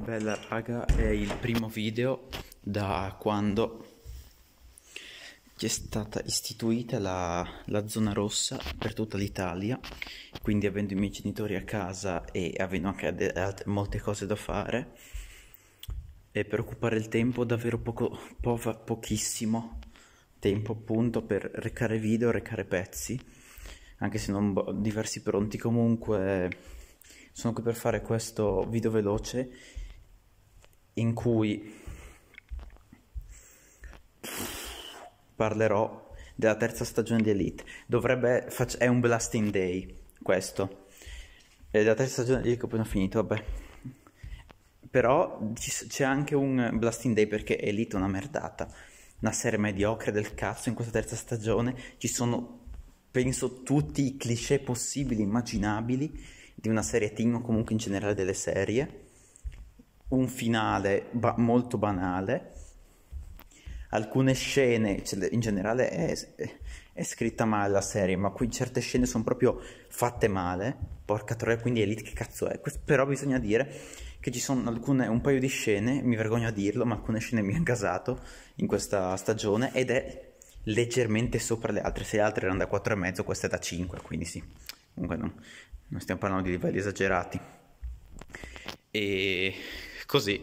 Bella raga, è il primo video da quando è stata istituita la, la zona rossa per tutta l'Italia, quindi avendo i miei genitori a casa e avendo anche de- de- molte cose da fare, e per occupare il tempo davvero poco, pova, pochissimo tempo appunto per recare video, recare pezzi, anche se non diversi pronti comunque sono qui per fare questo video veloce in cui parlerò della terza stagione di Elite. Dovrebbe fac- è un blasting day questo. E la terza stagione di Elite ho appena finito, vabbè. Però c'è anche un blasting day perché Elite è una merdata. Una serie mediocre del cazzo in questa terza stagione ci sono penso tutti i cliché possibili immaginabili di una serie team o comunque in generale delle serie un finale ba- molto banale. Alcune scene, in generale è, è, scritta male la serie, ma qui certe scene sono proprio fatte male. Porca troia, quindi Elite che cazzo è? Questo, però bisogna dire che ci sono alcune, un paio di scene, mi vergogno a dirlo, ma alcune scene mi ha casato in questa stagione ed è leggermente sopra le altre. Se le altre erano da 4,5, questa è da 5, quindi sì. Comunque no, non stiamo parlando di livelli esagerati. E così.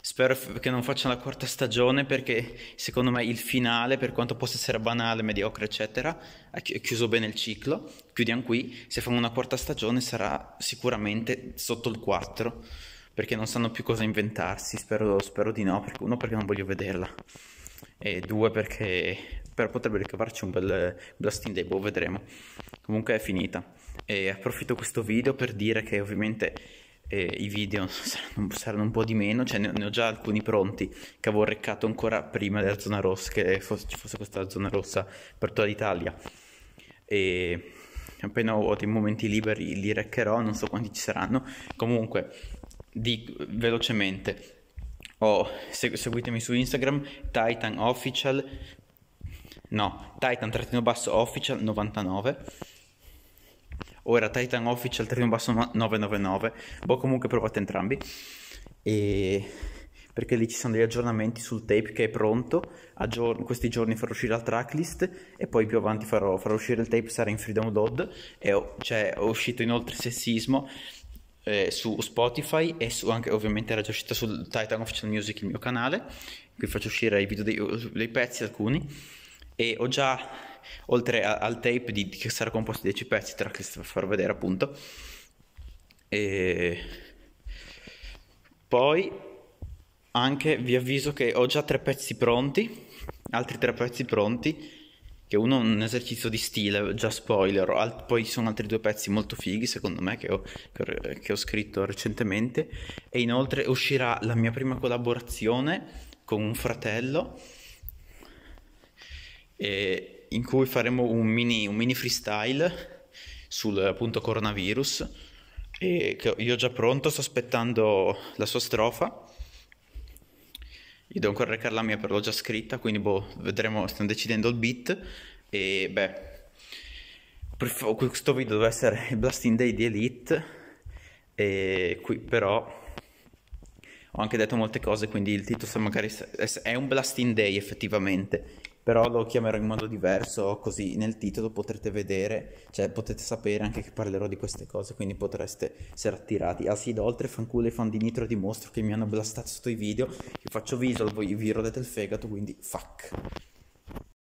Spero che non facciano la quarta stagione perché secondo me il finale, per quanto possa essere banale, mediocre, eccetera, ha chiuso bene il ciclo. Chiudiamo qui. Se fanno una quarta stagione sarà sicuramente sotto il 4 perché non sanno più cosa inventarsi. Spero, spero di no. Perché, uno, perché non voglio vederla, e due, perché però potrebbe ricavarci un bel blasting day. Boh, vedremo. Comunque è finita. E approfitto questo video per dire che ovviamente eh, i video saranno, saranno, un po' di meno, cioè ne, ne, ho già alcuni pronti che avevo recato ancora prima della zona rossa, che fosse, ci fosse questa zona rossa per tutta l'Italia. E appena ho dei momenti liberi li reccherò, non so quanti ci saranno. Comunque, di, velocemente, oh, segu- seguitemi su Instagram, Titan Official, no, Titan-Official 99 ora Titan Official, Titan Basso 999, boh comunque provate entrambi, e... perché lì ci sono degli aggiornamenti sul tape che è pronto, aggior- questi giorni farò uscire la tracklist e poi più avanti farò, farò uscire il tape, sarà in free download, e ho, cioè, ho uscito inoltre Sessismo, eh, su Spotify e su anche ovviamente era già uscita sul Titan Official Music il mio canale qui faccio uscire i video dei, dei pezzi alcuni e ho già oltre a, al tape di, che sarà composto di 10 pezzi, tra che vi far vedere appunto. E poi anche vi avviso che ho già tre pezzi pronti, altri tre pezzi pronti, che uno è un esercizio di stile, già spoiler, Al- poi ci sono altri due pezzi molto fighi secondo me che ho, che ho scritto recentemente e inoltre uscirà la mia prima collaborazione con un fratello eh, in cui faremo un mini, un mini freestyle sul appunto coronavirus. E che io già pronto, sto aspettando la sua strofa. Io devo ancora recare la mia, però l'ho già scritta, quindi boh, vedremo, stiamo decidendo il beat. E beh, questo video deve essere il Blasting Day di Elite, e qui però ho anche detto molte cose, quindi il titolo magari è un Blasting Day effettivamente, però lo chiamerò in modo diverso, così nel titolo potrete vedere, cioè potete sapere anche che parlerò di queste cose, quindi potreste essere attirati. Ah sì, da oltre fanculo e fan di Nitro di Mostro che mi hanno blastato sotto i video, io faccio visual, voi vi rodete il fegato, quindi fuck.